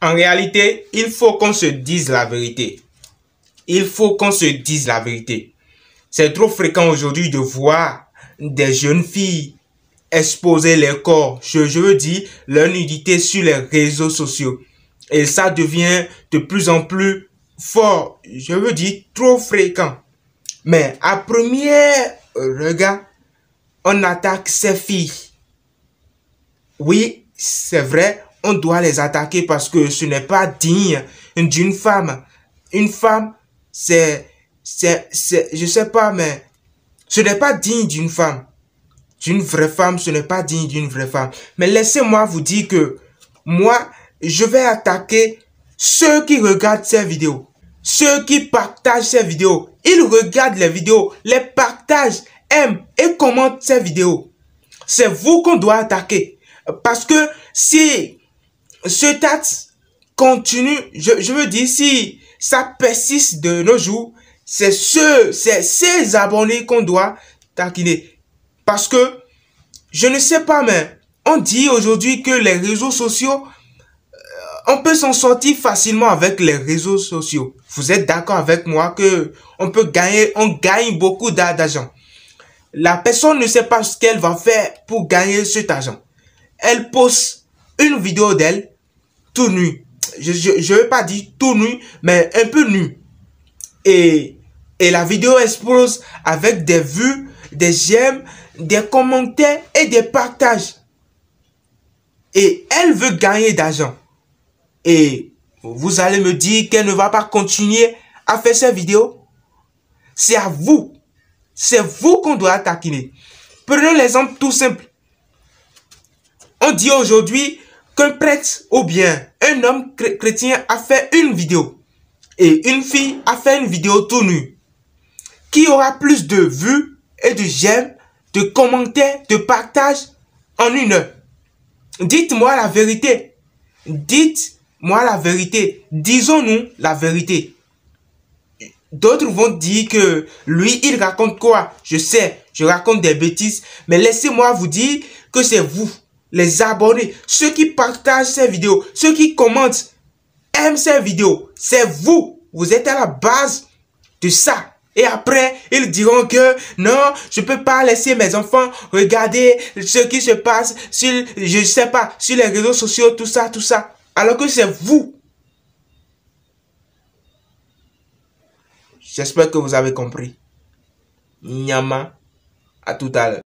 En réalité, il faut qu'on se dise la vérité. Il faut qu'on se dise la vérité. C'est trop fréquent aujourd'hui de voir des jeunes filles exposer leurs corps, je, je veux dire leur nudité sur les réseaux sociaux. Et ça devient de plus en plus fort, je veux dire trop fréquent. Mais à premier regard, on attaque ces filles. Oui, c'est vrai, on doit les attaquer parce que ce n'est pas digne d'une femme. Une femme, c'est, c'est, c'est, je sais pas, mais ce n'est pas digne d'une femme. D'une vraie femme, ce n'est pas digne d'une vraie femme. Mais laissez-moi vous dire que moi, je vais attaquer ceux qui regardent ces vidéos. Ceux qui partagent ces vidéos. Ils regardent les vidéos, les partagent, aiment et commentent ces vidéos. C'est vous qu'on doit attaquer. Parce que si ce tâte continue, je, je veux dire, si ça persiste de nos jours, c'est ce c'est ces abonnés qu'on doit taquiner. Parce que, je ne sais pas, mais on dit aujourd'hui que les réseaux sociaux, euh, on peut s'en sortir facilement avec les réseaux sociaux. Vous êtes d'accord avec moi que on peut gagner, on gagne beaucoup d'argent. La personne ne sait pas ce qu'elle va faire pour gagner cet argent. Elle pose une vidéo d'elle tout nu. Je, ne vais pas dire tout nu, mais un peu nu. Et, et la vidéo explose avec des vues, des j'aime, des commentaires et des partages. Et elle veut gagner d'argent. Et vous allez me dire qu'elle ne va pas continuer à faire ses vidéos. C'est à vous. C'est vous qu'on doit taquiner. Prenons l'exemple tout simple. On dit aujourd'hui, qu'un prêtre ou bien un homme chrétien a fait une vidéo et une fille a fait une vidéo tout nu, qui aura plus de vues et de j'aime, de commentaires, de partages en une heure. Dites-moi la vérité. Dites-moi la vérité. Disons-nous la vérité. D'autres vont dire que lui, il raconte quoi Je sais, je raconte des bêtises, mais laissez-moi vous dire que c'est vous les abonnés, ceux qui partagent ces vidéos, ceux qui commentent, aiment ces vidéos. C'est vous. Vous êtes à la base de ça. Et après, ils diront que non, je peux pas laisser mes enfants regarder ce qui se passe sur, je sais pas, sur les réseaux sociaux, tout ça, tout ça. Alors que c'est vous. J'espère que vous avez compris. Nyama, à tout à l'heure.